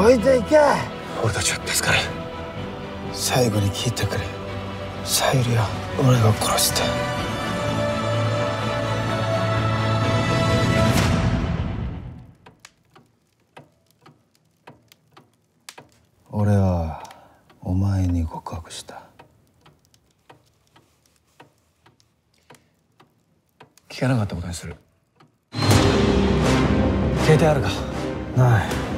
置いていけ俺たちは助かる最後に聞いてくれさゆりは俺が殺した俺はお前に告白した聞かなかったことにする携帯あるかない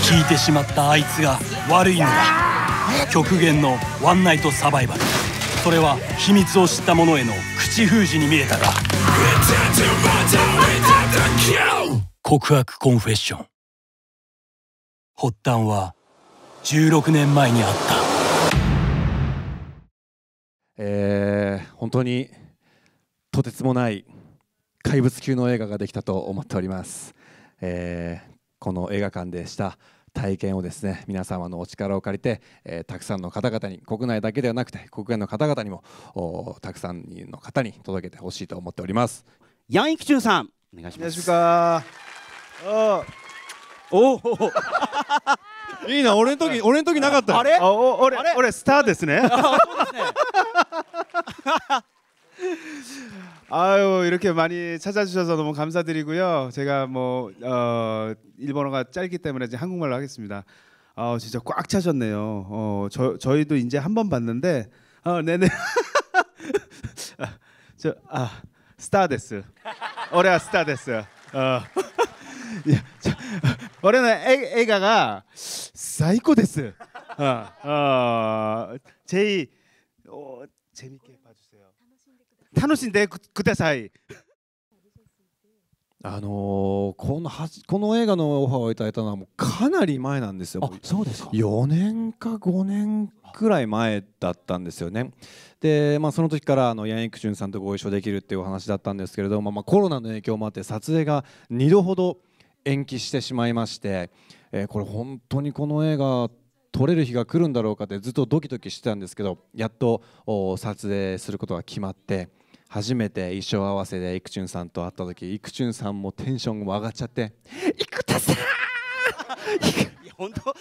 聞いてしまったあいつが悪いのだ極限のワンナイトサバイバルそれは秘密を知った者への口封じに見えたが告白コンフェッション発端は16年前にあったえー、本当にとてつもない怪物級の映画ができたと思っておりますえー、この映画館でした体験をですね皆様のお力を借りて、えー、たくさんの方々に国内だけではなくて国外の方々にもたくさんの方に届けてほしいと思っておりますヤンイキチュンさんお願いしますおおいいな俺の時俺の時なかったあれ俺俺スターですねそうですね 아유 이렇게 많이 찾아주셔서 너무 감사드리고요. 제가 뭐 어, 일본어가 짧기 때문에 이제 한국말로 하겠습니다. 아 어, 진짜 꽉 차셨네요. 어, 저 저희도 이제 한 번 봤는데 어, 네네 아, 저아 스타데스 올해가 스타데스. 어. 俺の映画が最高です。ああ、제이재밌게봐주세요 예, 楽しんでください。あのー、このはこの映画のオファーをいただいたのはもうかなり前なんですよ。そうですか4年か5年くらい前だったんですよね。で、まあ、その時からあのヤン・イクチュンさんとご一緒できるっていうお話だったんですけれども、まあ、コロナの影響もあって撮影が2度ほど延期してしまいまして、えー、これ本当にこの映画撮れる日が来るんだろうかってずっとドキドキしてたんですけどやっと撮影することが決まって。初めて衣装合わせでイクチュンさんと会った時イクチュンさんもテンションも上がっちゃって「生田さん! 」本当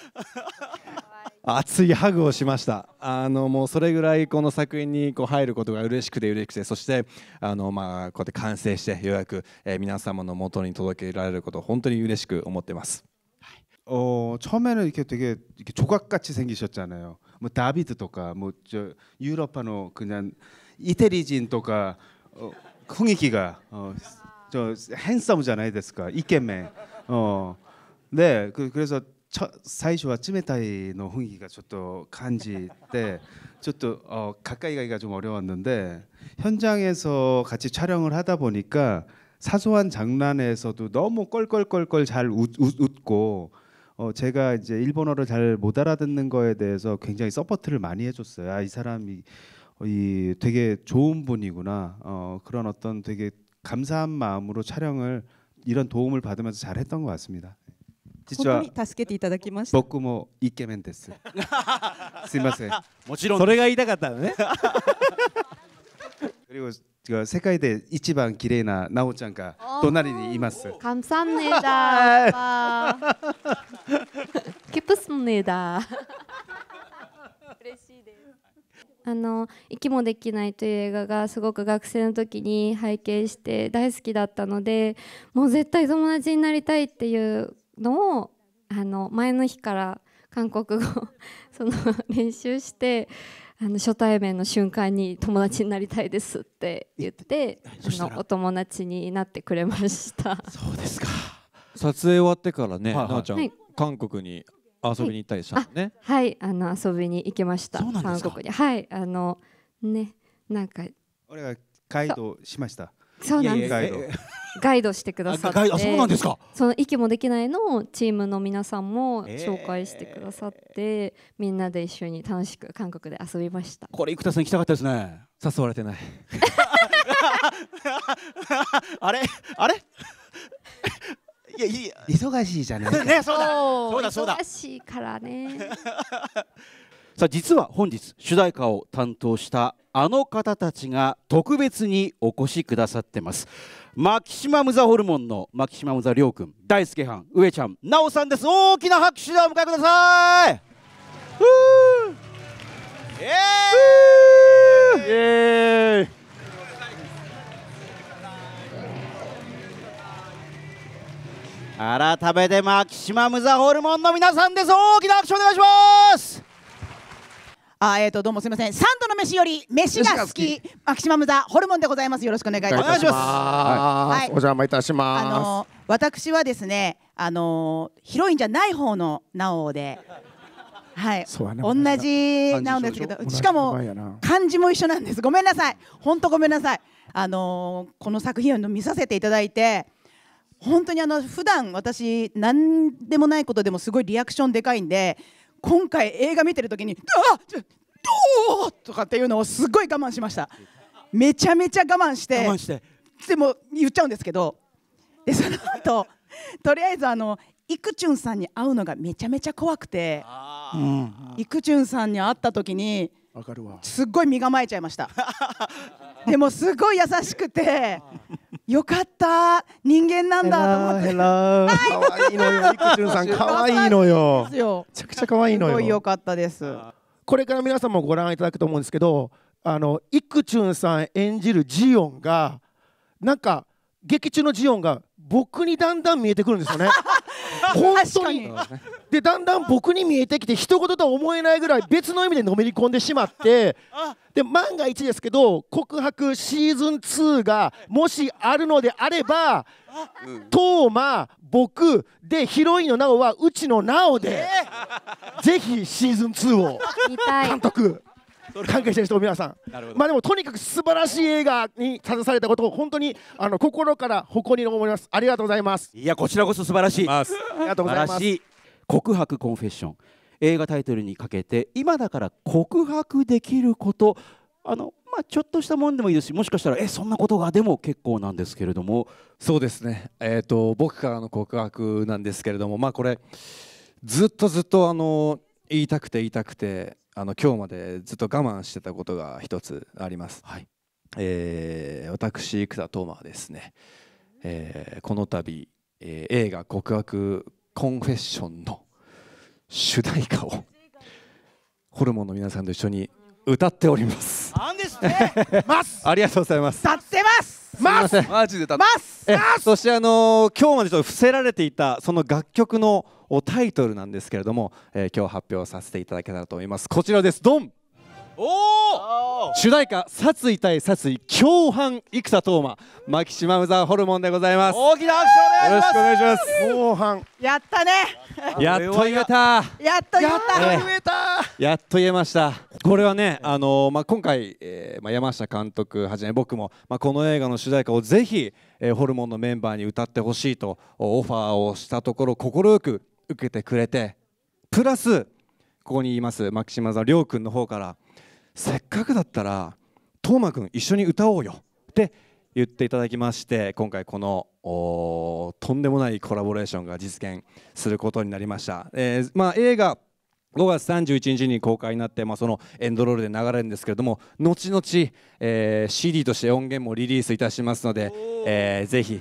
熱いハグをしましたあのもうそれぐらいこの作品にこう入ることが嬉しくて嬉しくてそしてあのまあこうやって完成してようやく、えー、皆様の元に届けられることを本当に嬉しく思ってます。はい、어처음에는이렇게되게이렇게조각같이생기셨잖아요뭐다비드도가뭐저유럽파노그냥 이태리 진ンとか雰囲気がちょ変さじゃないですかイケメンで그래서最初は冷たいの雰囲気がちょっと感じてちょ 어, 어, 어, 네, 그, 어, 가까이 가기가 좀 어려웠는데 현장에서 같이 촬영을 하다 보니까 사소한 장난에서도 너무 껄껄껄껄 잘 웃, 웃고 어, 제가 이제 일본어를 잘 못 알아듣는 거에 대해서 굉장히 서포트를 많이 해줬어요. 아, 이 사람이 어, 이 되게 좋은 분이구나 어, 그런 어떤 되게 감사한 마음으로 촬영을 이런 도움을 받으면서 잘 했던 것 같습니다. 진짜 助けていただきました. 먹고 뭐 이케멘 데스. すいません.もちろん.それが言いたかったね. 그리고 그 세계대 이치방 기레나 나오짱가 아. 도나리니 이마스. 감사합니다. 기쁩습니다. あの「息もできない」という映画がすごく学生の時に拝見して大好きだったのでもう絶対友達になりたいっていうのをあの前の日から韓国語 その練習してあの初対面の瞬間に友達になりたいですって言ってあのお友達になってくれましたそうですか 撮影終わってからね、はいはい、なちゃん、はい、韓国に遊びに行ったりしたのね。はい、あはい、あの遊びに行きました。韓国に。はい、あのね、なんか。俺がガイドしました。そうなんです。ガイド。ガイドしてくださって。あ、そうなんですか。その息もできないのをチームの皆さんも紹介してくださって、えー、みんなで一緒に楽しく韓国で遊びました。これ生田さん行きたかったですね。誘われてない。あれ、あれ。やいい忙しいじゃない ねそうだそうだそうだ忙しいからね さあ実は本日主題歌を担当したあの方たちが特別にお越しくださってますマキシマムザホルモンのマキシマムザりょう君大輔はん上ちゃんなおさんです大きな拍手でお迎えくださいふーイエーイ改めて牧島ムザホルモンの皆さんです大きな拍手お願いしますあえーと、どうもすみません三度の飯より飯が好きマキシマムザホルモンでございますよろしくお願いいたしますはい、お邪魔いたしますあの私はですねあのヒロインじゃない方のナオではい、同じなんですけどしかも漢字も一緒なんですごめんなさい本当ごめんなさいあのこの作品を見させていただいて本当にあの普段私何でもないことでもすごいリアクションでかいんで今回映画見てる時に「あっどう!」とかっていうのをすごい我慢しましためちゃめちゃ我慢して我慢してでも言っちゃうんですけどでその後とりあえずあのイクチュンさんに会うのがめちゃめちゃ怖くて、うん、イクチュンさんに会った時にすっごい身構えちゃいましたでもすごい優しくてよかった人間なんだと思って可愛いのよ、いくじゅんさん可愛いのよめちゃくちゃ可愛いのよす良かったですこれから皆さんもご覧いただくと思うんですけどあのいくチゅんさん演じるジオンがなんか劇中のジオンが僕にだんだん見えてくるんですよね 本当にでだんだん僕に見えてきて一言とは思えないぐらい別の意味でのめり込んでしまってで万が一ですけど告白シーズン2がもしあるのであればトーマ僕でヒロインのなおはうちのなおで、ぜひシーズン2を監督。関係してる人皆さんまあでもとにかく素晴らしい映画に携されたことを本当にあの心から誇りに思いますありがとうございますいやこちらこそ素晴らしいありがとうございます告白コンフェッション映画タイトルにかけて今だから告白できることあのまあ、ちょっとしたもんでもいいですしもしかしたらえそんなことがでも結構なんですけれどもそうですね、えーと、僕からの告白なんですけれども、まあ、これずっとずっとあの言いたくて言いたくてあの今日までずっと我慢してたことが一つあります、はいえー、私生田斗真はですね、えー、この度、えー、映画「告白コンフェッションの主題歌をホルモンの皆さんと一緒に歌っております。なんですね。ありがとうございます。歌ってます。ます。マジで歌ます。そしてあのー、今日までちょっと伏せられていたその楽曲のおタイトルなんですけれども、えー、今日発表させていただけたらと思います。こちらです。ドン。おお主題歌「殺意対殺意共犯戦斗馬」マキシマムザホルモンでございます大きな拍手お願いしますよろしくお願いします後半やったねやっと言えたやっと言えたやっと言えましたこれはねあのー、まあ今回、えー、まあ山下監督はじめ僕もまあこの映画の主題歌をぜひ、えー、ホルモンのメンバーに歌ってほしいとオファーをしたところ快く受けてくれてプラスここにいますマキシマザりょうくの方からせっかくだったらトーマ君一緒に歌おうよって言っていただきまして今回このとんでもないコラボレーションが実現することになりました、えー、まあ、映画5月31日に公開になって、まあ、そのエンドロールで流れるんですけれども後々、えー、CD として音源もリリースいたしますので、えー、ぜひ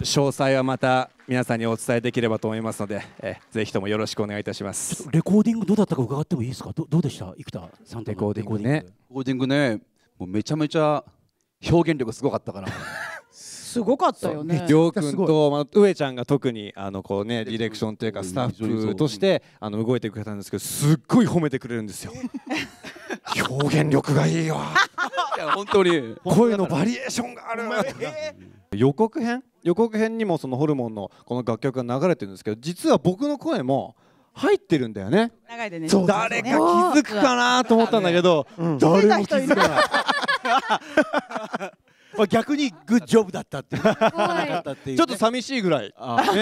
詳細はまた皆さんにお伝えできればと思いますので、えー、ぜひともよろしくお願いいたしますレコーディングどうだったか伺ってもいいですかどどうでした生田さんレコーディングねレコーディングねもうめちゃめちゃ表現力すごかったから すごかったよね。りょうくんと、まあ、上ちゃんが特にあのこうねディレクションというかスタッフとしてあの動いてくれたんですけどすっごい褒めてくれるんですよ。表現力がいいよ。いや本当に声のバリエーションがある。予告編予告編にもそのホルモンのこの楽曲が流れてるんですけど実は僕の声も入ってるんだよね。流れてね。誰か気づくかなと思ったんだけど、ん、誰も気づかない。逆にグッジョブだったっていう。ちょっと寂しいぐらい。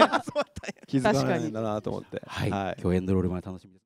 気づかないんだなと思って。はい。今日エンドロールまで楽しみです。